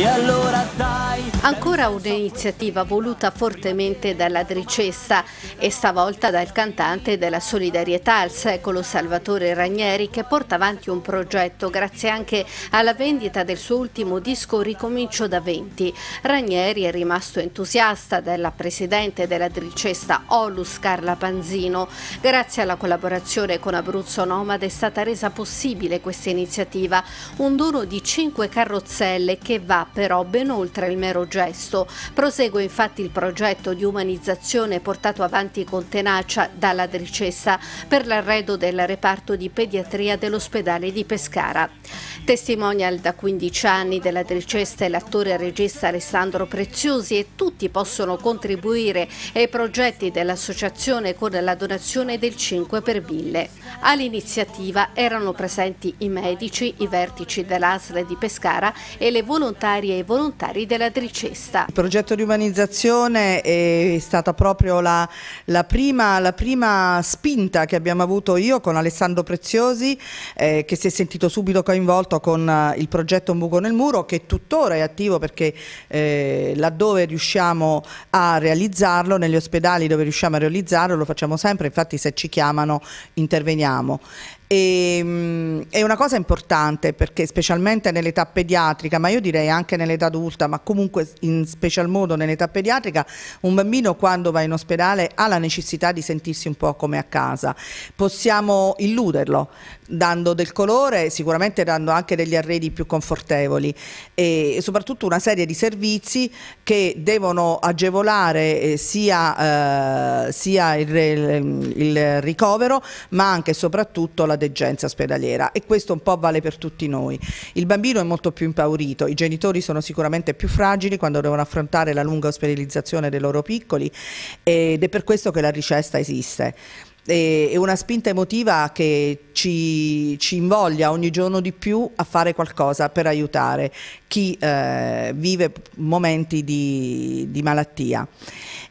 yellow Ancora un'iniziativa voluta fortemente dalla Dricessa e stavolta dal cantante della solidarietà al secolo Salvatore Ranieri che porta avanti un progetto grazie anche alla vendita del suo ultimo disco Ricomincio da 20. Ranieri è rimasto entusiasta della presidente della Dricessa Olus Carla Panzino. Grazie alla collaborazione con Abruzzo Nomade è stata resa possibile questa iniziativa, un dono di cinque carrozzelle che va però ben oltre il mero gesto. Prosegue infatti il progetto di umanizzazione portato avanti con tenacia dalla Dricessa per l'arredo del reparto di pediatria dell'ospedale di Pescara. Testimonial da 15 anni della Dricesta è l'attore e regista Alessandro Preziosi e tutti possono contribuire ai progetti dell'associazione con la donazione del 5 per 1000. All'iniziativa erano presenti i medici, i vertici dell'ASL di Pescara e le volontarie e i volontari della Dricesta cesta. Il progetto di umanizzazione è stata proprio la, la, prima, la prima, spinta che abbiamo avuto io con Alessandro Preziosi eh, che si è sentito subito coinvolto con eh, il progetto Un buco nel muro che tuttora è attivo perché eh, laddove riusciamo a realizzarlo, negli ospedali dove riusciamo a realizzarlo lo facciamo sempre, infatti se ci chiamano interveniamo. E, ehm, è una cosa importante perché specialmente nell'età pediatrica, ma io direi anche nell'età adulta, ma comunque in special modo nell'età pediatrica, un bambino quando va in ospedale ha la necessità di sentirsi un po' come a casa. Possiamo illuderlo dando del colore, sicuramente dando anche degli arredi più confortevoli e soprattutto una serie di servizi che devono agevolare eh, sia, eh, sia il, il, ricovero ma anche e soprattutto la degenza ospedaliera e questo un po' vale per tutti noi. Il bambino è molto più impaurito, i genitori sono sicuramente più fragili, quando devono affrontare la lunga ospedalizzazione dei loro piccoli ed è per questo che la ricesta esiste è una spinta emotiva che ci, ci invoglia ogni giorno di più a fare qualcosa per aiutare chi eh, vive momenti di, di malattia.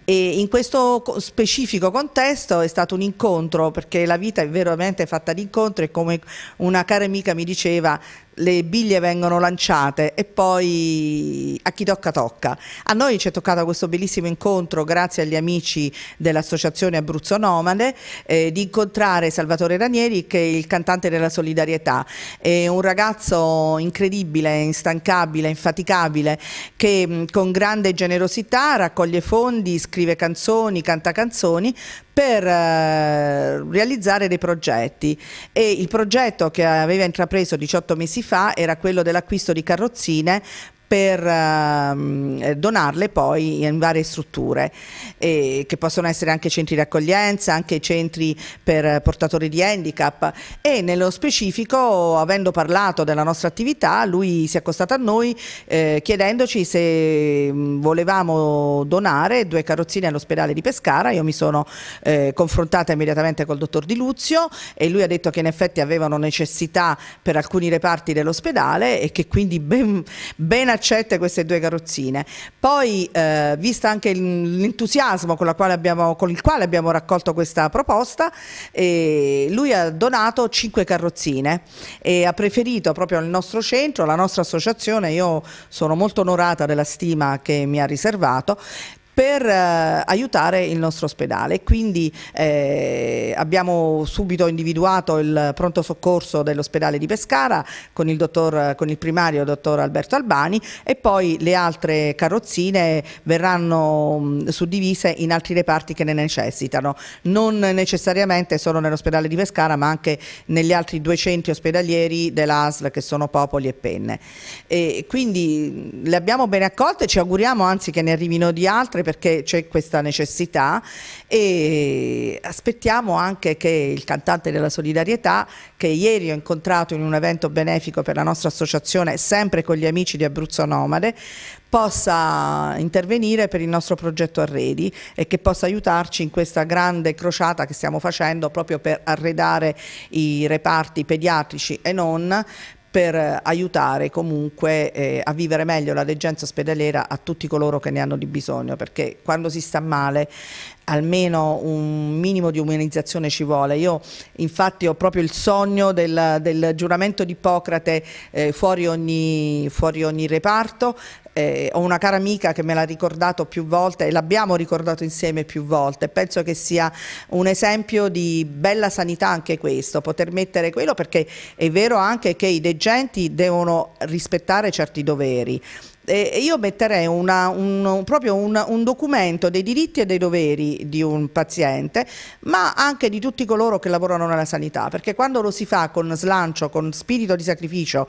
E in questo specifico contesto è stato un incontro, perché la vita è veramente fatta di incontri e come una cara amica mi diceva le biglie vengono lanciate e poi a chi tocca tocca. A noi ci è toccato questo bellissimo incontro grazie agli amici dell'associazione Abruzzo Nomade eh, di incontrare Salvatore Ranieri che è il cantante della solidarietà, è un ragazzo incredibile, instancabile inarrestabile, infaticabile, che con grande generosità raccoglie fondi, scrive canzoni, canta canzoni per eh, realizzare dei progetti e il progetto che aveva intrapreso 18 mesi fa era quello dell'acquisto di carrozzine per ehm, eh, donarle poi in varie strutture eh, che possono essere anche centri di accoglienza, anche centri per portatori di handicap e nello specifico avendo parlato della nostra attività lui si è accostato a noi eh, chiedendoci se mm, volevamo donare due carrozzine all'ospedale di Pescara, io mi sono eh, confrontata immediatamente col dottor Di Luzio e lui ha detto che in effetti avevano necessità per alcuni reparti dell'ospedale e che quindi ben, ben accette queste due carrozzine. Poi, eh, vista anche l'entusiasmo con, con, il quale abbiamo raccolto questa proposta, eh, lui ha donato cinque carrozzine e ha preferito proprio il nostro centro, la nostra associazione, io sono molto onorata della stima che mi ha riservato, per eh, aiutare il nostro ospedale. Quindi eh, abbiamo subito individuato il pronto soccorso dell'ospedale di Pescara con il, dottor, con il primario dottor Alberto Albani e poi le altre carrozzine verranno mh, mm, suddivise in altri reparti che ne necessitano. Non necessariamente solo nell'ospedale di Pescara ma anche negli altri due centri ospedalieri dell'ASL che sono Popoli e Penne. E quindi mm, le abbiamo ben accolte, ci auguriamo anzi che ne arrivino di altre perché c'è questa necessità e aspettiamo anche che il cantante della solidarietà che ieri ho incontrato in un evento benefico per la nostra associazione sempre con gli amici di Abruzzo Nomade possa intervenire per il nostro progetto Arredi e che possa aiutarci in questa grande crociata che stiamo facendo proprio per arredare i reparti pediatrici e non per eh, aiutare comunque eh, a vivere meglio la degenza ospedaliera a tutti coloro che ne hanno di bisogno, perché quando si sta male almeno un minimo di umanizzazione ci vuole. Io infatti ho proprio il sogno del, del giuramento di Ippocrate eh, fuori, ogni, fuori, ogni, reparto, eh, ho una cara amica che me l'ha ricordato più volte e l'abbiamo ricordato insieme più volte. Penso che sia un esempio di bella sanità anche questo, poter mettere quello perché è vero anche che i degenti devono rispettare certi doveri eh, io metterei una, un, proprio un, un, documento dei diritti e dei doveri di un paziente, ma anche di tutti coloro che lavorano nella sanità, perché quando lo si fa con slancio, con spirito di sacrificio,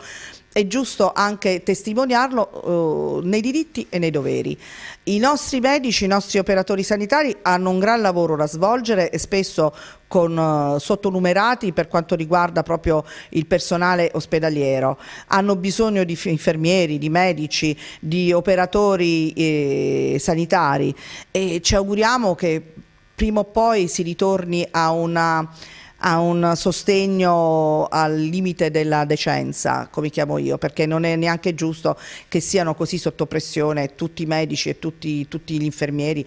è giusto anche testimoniarlo eh, nei diritti e nei doveri. I nostri medici, i nostri operatori sanitari hanno un gran lavoro da svolgere e spesso con eh, sottonumerati per quanto riguarda proprio il personale ospedaliero. Hanno bisogno di infermieri, di medici, di operatori eh, sanitari e ci auguriamo che prima o poi si ritorni a una a un sostegno al limite della decenza, come chiamo io, perché non è neanche giusto che siano così sotto pressione tutti i medici e tutti, tutti gli infermieri.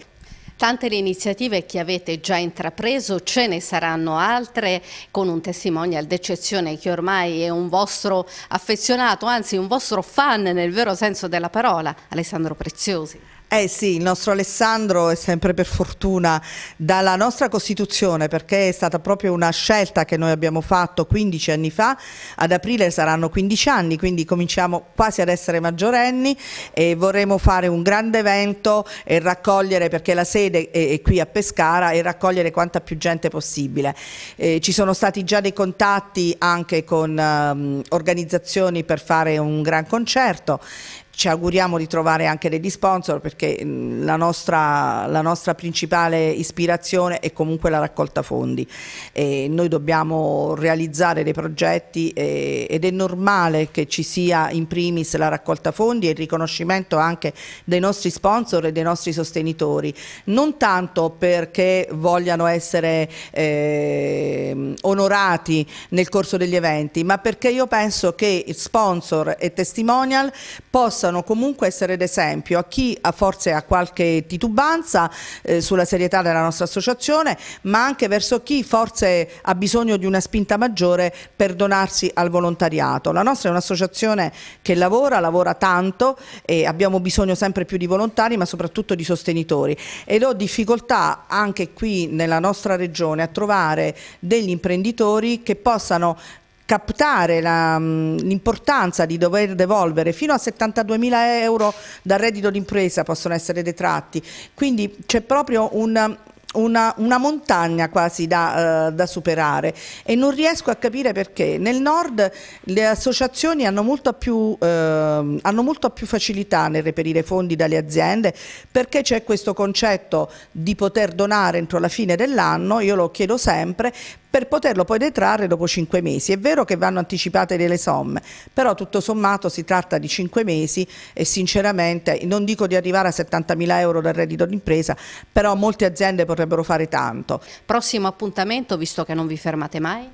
Tante le iniziative che avete già intrapreso, ce ne saranno altre con un testimonial d'eccezione che ormai è un vostro affezionato, anzi un vostro fan nel vero senso della parola, Alessandro Preziosi. Eh sì, il nostro Alessandro è sempre per fortuna dalla nostra Costituzione perché è stata proprio una scelta che noi abbiamo fatto 15 anni fa, ad aprile saranno 15 anni, quindi cominciamo quasi ad essere maggiorenni e vorremmo fare un grande evento e raccogliere, perché la sede è, qui a Pescara, e raccogliere quanta più gente possibile. Eh, ci sono stati già dei contatti anche con um, organizzazioni per fare un gran concerto ci auguriamo di trovare anche degli sponsor perché la nostra, la nostra principale ispirazione è comunque la raccolta fondi. E noi dobbiamo realizzare dei progetti e, ed è normale che ci sia in primis la raccolta fondi e il riconoscimento anche dei nostri sponsor e dei nostri sostenitori, non tanto perché vogliano essere eh, onorati nel corso degli eventi, ma perché io penso che sponsor e testimonial possano possano comunque essere d'esempio a chi ha forse ha qualche titubanza eh, sulla serietà della nostra associazione, ma anche verso chi forse ha bisogno di una spinta maggiore per donarsi al volontariato. La nostra è un'associazione che lavora, lavora tanto e abbiamo bisogno sempre più di volontari, ma soprattutto di sostenitori ed ho difficoltà anche qui nella nostra regione a trovare degli imprenditori che possano captare mm, l'importanza di dover devolvere fino a 72 mila euro dal reddito d'impresa possono essere detratti, quindi c'è proprio un, una, una, montagna quasi da, uh, da, superare e non riesco a capire perché. Nel nord le associazioni hanno molto più, uh, hanno molto più facilità nel reperire fondi dalle aziende perché c'è questo concetto di poter donare entro la fine dell'anno, io lo chiedo sempre, per poterlo poi detrarre dopo 5 mesi. È vero che vanno anticipate delle somme, però tutto sommato si tratta di 5 mesi e sinceramente non dico di arrivare a 70.000 euro dal reddito d'impresa, però molte aziende potrebbero fare tanto. Prossimo appuntamento, visto che non vi fermate mai?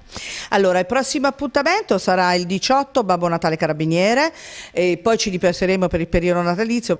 Allora, il prossimo appuntamento sarà il 18, Babbo Natale Carabiniere, e poi ci ripenseremo per il periodo natalizio,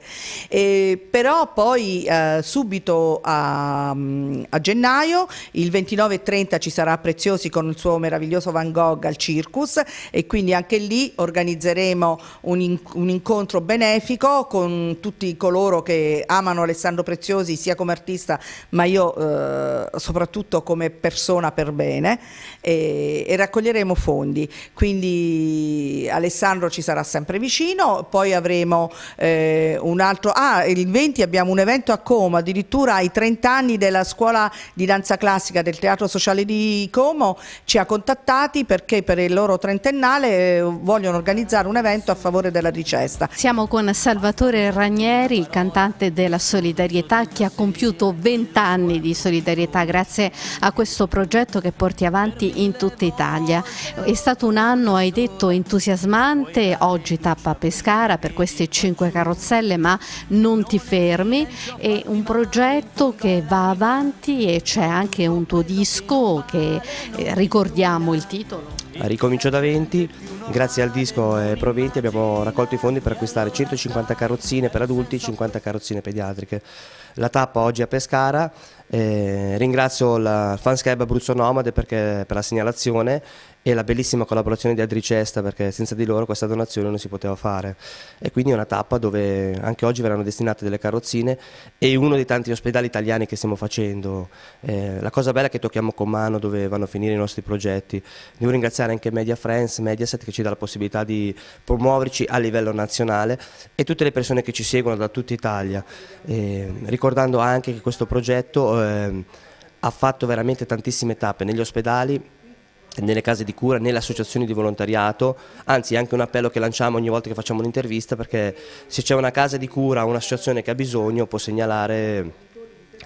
e però poi eh, subito a, mm, a gennaio, il 29 e 30 ci sarà presentazione Preziosi con il suo meraviglioso Van Gogh al Circus e quindi anche lì organizzeremo un, in, un incontro benefico con tutti coloro che amano Alessandro Preziosi sia come artista ma io eh, soprattutto come persona per bene e, e raccoglieremo fondi. Quindi Alessandro ci sarà sempre vicino, poi avremo eh, un altro, ah il 20 abbiamo un evento a Como addirittura ai 30 anni della scuola di danza classica del Teatro Sociale di Como Como ci ha contattati perché per il loro trentennale eh, vogliono organizzare un evento a favore della ricesta. Siamo con Salvatore Ranieri, il cantante della solidarietà che ha compiuto 20 anni di solidarietà grazie a questo progetto che porti avanti in tutta Italia. È stato un anno, hai detto, entusiasmante, oggi tappa a Pescara per queste 5 carrozzelle ma non ti fermi, è un progetto che va avanti e c'è anche un tuo disco che eh, ricordiamo il titolo. Ricomincio da 20, grazie al disco eh, Proventi abbiamo raccolto i fondi per acquistare 150 carrozzine per adulti e 50 carrozzine pediatriche. La tappa oggi è a Pescara eh, ringrazio la Fanscape Abruzzo Nomade perché, per la segnalazione e la bellissima collaborazione di Adricesta perché senza di loro questa donazione non si poteva fare e quindi è una tappa dove anche oggi verranno destinate delle carrozzine e uno dei tanti ospedali italiani che stiamo facendo eh, la cosa bella è che tocchiamo con mano dove vanno a finire i nostri progetti devo ringraziare anche Media Friends, Mediaset che ci dà la possibilità di promuoverci a livello nazionale e tutte le persone che ci seguono da tutta Italia eh, ricordando anche che questo progetto eh, eh, ha fatto veramente tantissime tappe negli ospedali, nelle case di cura, nelle associazioni di volontariato, anzi è anche un appello che lanciamo ogni volta che facciamo un'intervista perché se c'è una casa di cura o un'associazione che ha bisogno può segnalare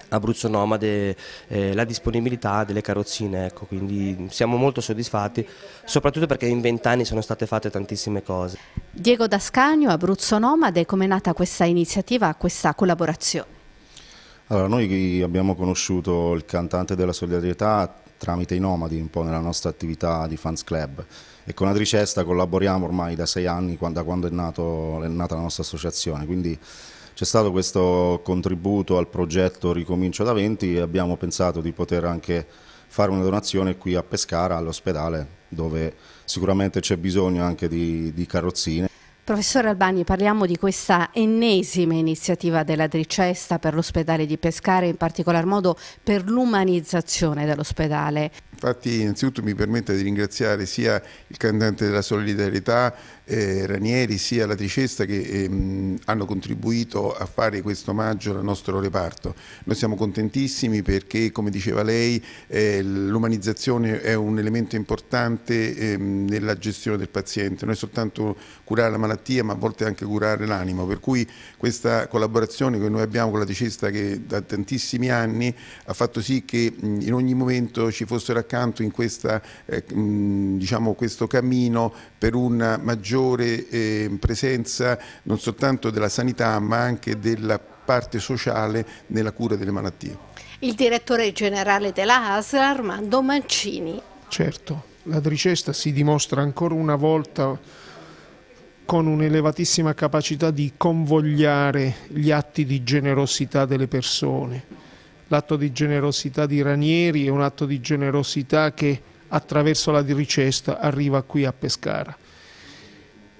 Abruzzo Nomade eh, la disponibilità delle carrozzine, ecco, quindi siamo molto soddisfatti, soprattutto perché in vent'anni sono state fatte tantissime cose. Diego Dascagno, Abruzzo Nomade, come è nata questa iniziativa, questa collaborazione? Allora, noi abbiamo conosciuto il cantante della solidarietà tramite i Nomadi, un po' nella nostra attività di fans club e con Adricesta collaboriamo ormai da sei anni, da quando è, nato, è nata la nostra associazione, quindi c'è stato questo contributo al progetto Ricomincio da 20 e abbiamo pensato di poter anche fare una donazione qui a Pescara all'ospedale dove sicuramente c'è bisogno anche di, di carrozzine. Professore Albani, parliamo di questa ennesima iniziativa della Dricesta per l'ospedale di Pescare, in particolar modo per l'umanizzazione dell'ospedale. Infatti innanzitutto mi permetta di ringraziare sia il cantante della Solidarietà eh, Ranieri sia la Tricesta che ehm, hanno contribuito a fare questo omaggio al nostro reparto. Noi siamo contentissimi perché come diceva lei eh, l'umanizzazione è un elemento importante ehm, nella gestione del paziente, non è soltanto curare la malattia ma a volte anche curare l'animo, per cui questa collaborazione che noi abbiamo con la Tricesta che da tantissimi anni ha fatto sì che in ogni momento ci fossero accanto accanto in questa, eh, diciamo, questo cammino per una maggiore eh, presenza non soltanto della sanità ma anche della parte sociale nella cura delle malattie. Il direttore generale della ASL Armando Mancini. Certo, la Tricesta si dimostra ancora una volta con un'elevatissima capacità di convogliare gli atti di generosità delle persone L'atto di generosità di Ranieri è un atto di generosità che attraverso la ricesta arriva qui a Pescara.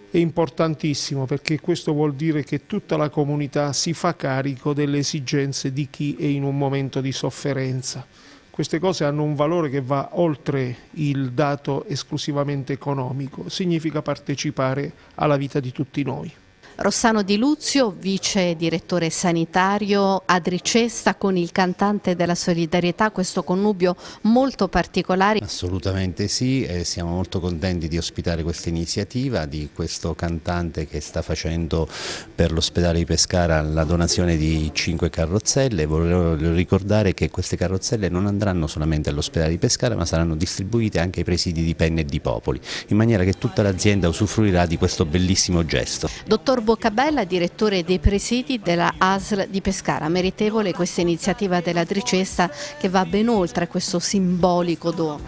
È importantissimo perché questo vuol dire che tutta la comunità si fa carico delle esigenze di chi è in un momento di sofferenza. Queste cose hanno un valore che va oltre il dato esclusivamente economico, significa partecipare alla vita di tutti noi. Rossano Di Luzio, vice direttore sanitario Adricesta con il cantante della solidarietà, questo connubio molto particolare. Assolutamente sì, eh, siamo molto contenti di ospitare questa iniziativa di questo cantante che sta facendo per l'ospedale di Pescara la donazione di 5 carrozzelle. Volevo ricordare che queste carrozzelle non andranno solamente all'ospedale di Pescara ma saranno distribuite anche ai presidi di Penne e di Popoli, in maniera che tutta l'azienda usufruirà di questo bellissimo gesto. Dottor Boccabella, direttore dei presidi della ASL di Pescara. Meritevole questa iniziativa della Dricesta che va ben oltre questo simbolico dono.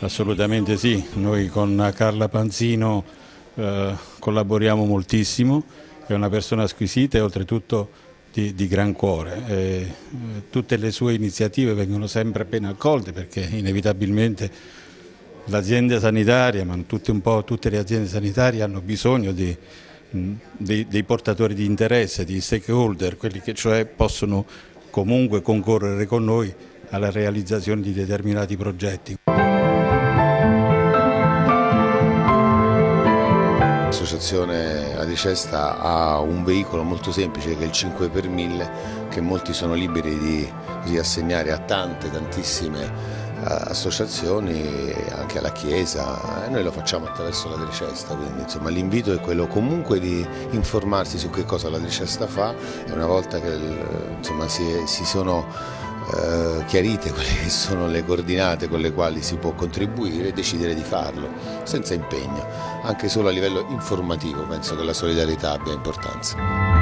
Assolutamente sì, noi con Carla Panzino eh, collaboriamo moltissimo, è una persona squisita e oltretutto di, di, gran cuore. Eh, tutte le sue iniziative vengono sempre appena accolte perché inevitabilmente l'azienda sanitaria, ma tutte, tutte le aziende sanitarie hanno bisogno di, dei, dei, portatori di interesse, di stakeholder, quelli che cioè possono comunque concorrere con noi alla realizzazione di determinati progetti. L'associazione Adicesta ha un veicolo molto semplice che è il 5 per 1000 che molti sono liberi di, di assegnare a tante, tantissime associazioni, anche alla Chiesa, e noi lo facciamo attraverso la Dricesta quindi insomma l'invito è quello comunque di informarsi su che cosa la Dricesta fa e una volta che insomma, si, si sono eh, chiarite quelle che sono le coordinate con le quali si può contribuire decidere di farlo, senza impegno, anche solo a livello informativo penso che la solidarietà abbia importanza.